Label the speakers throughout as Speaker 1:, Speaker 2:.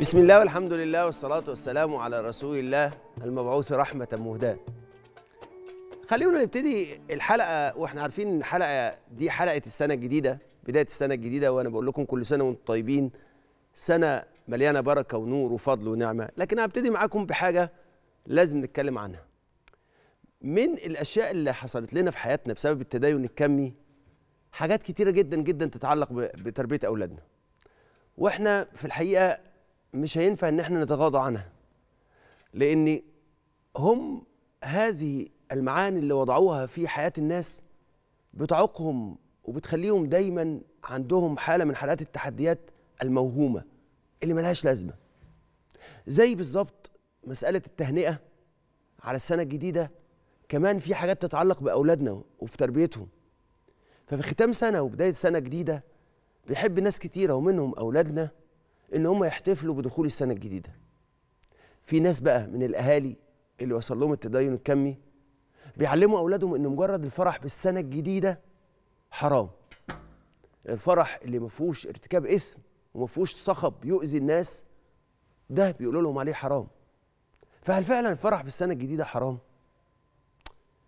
Speaker 1: بسم الله والحمد لله والصلاة والسلام على رسول الله المبعوث رحمة مهداة خلينا نبتدي الحلقة واحنا عارفين ان الحلقة دي حلقة السنة الجديدة بداية السنة الجديدة وانا بقول لكم كل سنة وانتم طيبين سنة مليانة بركة ونور وفضل ونعمة لكن هبتدي معاكم بحاجة لازم نتكلم عنها من الأشياء اللي حصلت لنا في حياتنا بسبب التدين الكمي حاجات كتيرة جدا جدا تتعلق بتربية أولادنا واحنا في الحقيقة مش هينفع ان احنا نتغاضى عنها لان هم هذه المعاني اللي وضعوها في حياه الناس بتعوقهم وبتخليهم دايما عندهم حاله من حالات التحديات الموهومه اللي ملهاش لازمه زي بالظبط مساله التهنئه على السنه الجديده كمان في حاجات تتعلق باولادنا وفي تربيتهم ففي ختام سنه وبدايه سنه جديده بيحب ناس كتيره ومنهم اولادنا ان هم يحتفلوا بدخول السنه الجديده في ناس بقى من الاهالي اللي وصل لهم التدين الكمي بيعلموا اولادهم ان مجرد الفرح بالسنه الجديده حرام الفرح اللي ما فيهوش ارتكاب اسم وما فيهوش صخب يؤذي الناس ده بيقولوا لهم عليه حرام فهل فعلا الفرح بالسنه الجديده حرام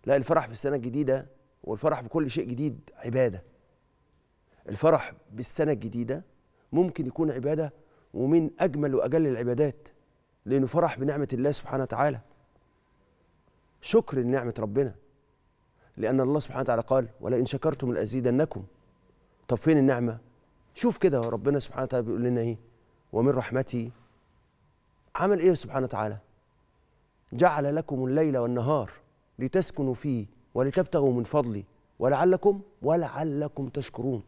Speaker 1: لا الفرح بالسنه الجديده والفرح بكل شيء جديد عباده الفرح بالسنه الجديده ممكن يكون عباده ومن أجمل وأجل العبادات لأنه فرح بنعمة الله سبحانه وتعالى شكر لنعمة ربنا لأن الله سبحانه وتعالى قال ولئن شكرتم لأزيدنكم طب فين النعمة؟ شوف كده ربنا سبحانه وتعالى بيقول لنا إيه ومن رحمته عمل إيه سبحانه وتعالى؟ جعل لكم الليل والنهار لتسكنوا فيه ولتبتغوا من فضلي ولعلكم ولعلكم تشكرون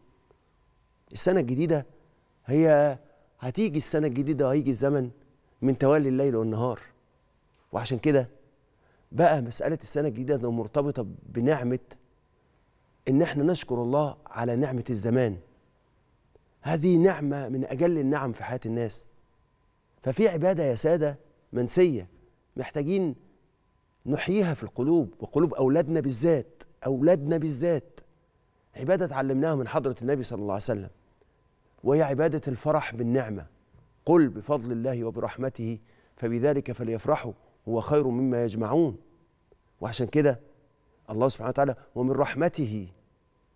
Speaker 1: السنة الجديدة هي هتيجي السنة الجديدة وهيجي الزمن من توالي الليل والنهار وعشان كده بقى مسألة السنة الجديدة مرتبطة بنعمة إن إحنا نشكر الله على نعمة الزمان هذه نعمة من أجل النعم في حياة الناس ففي عبادة يا سادة منسية محتاجين نحييها في القلوب وقلوب أولادنا بالذات أولادنا بالذات عبادة تعلمناها من حضرة النبي صلى الله عليه وسلم وهي عبادة الفرح بالنعمة قل بفضل الله وبرحمته فبذلك فليفرحوا هو خير مما يجمعون وعشان كده الله سبحانه وتعالى ومن رحمته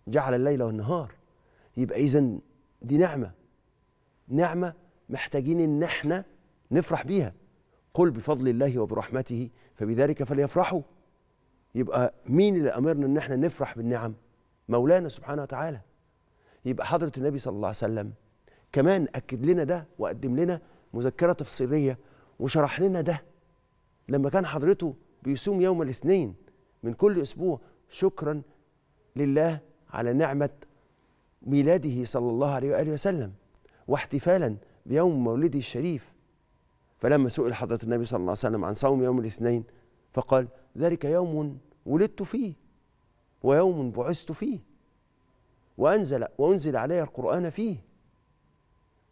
Speaker 1: جعل الليل والنهار يبقى إذا دي نعمة نعمة محتاجين إن احنا نفرح بيها قل بفضل الله وبرحمته فبذلك فليفرحوا يبقى مين اللي أمرنا إن احنا نفرح بالنعم مولانا سبحانه وتعالى يبقى حضره النبي صلى الله عليه وسلم كمان اكد لنا ده وقدم لنا مذكره تفصيليه وشرح لنا ده لما كان حضرته بيصوم يوم الاثنين من كل اسبوع شكرا لله على نعمه ميلاده صلى الله عليه واله وسلم واحتفالا بيوم مولده الشريف فلما سئل حضره النبي صلى الله عليه وسلم عن صوم يوم الاثنين فقال ذلك يوم ولدت فيه ويوم بعثت فيه وأنزل وأنزل علي القرآن فيه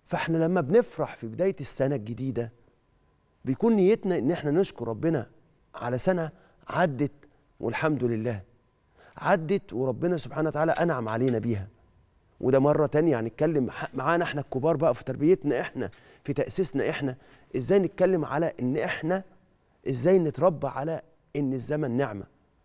Speaker 1: فإحنا لما بنفرح في بداية السنة الجديدة بيكون نيتنا إن إحنا نشكر ربنا على سنة عدت والحمد لله عدت وربنا سبحانه وتعالى أنعم علينا بيها وده مرة تانية هنتكلم معانا احنا الكبار بقى في تربيتنا احنا في تأسيسنا احنا ازاي نتكلم على ان احنا ازاي نتربى على ان الزمن نعمه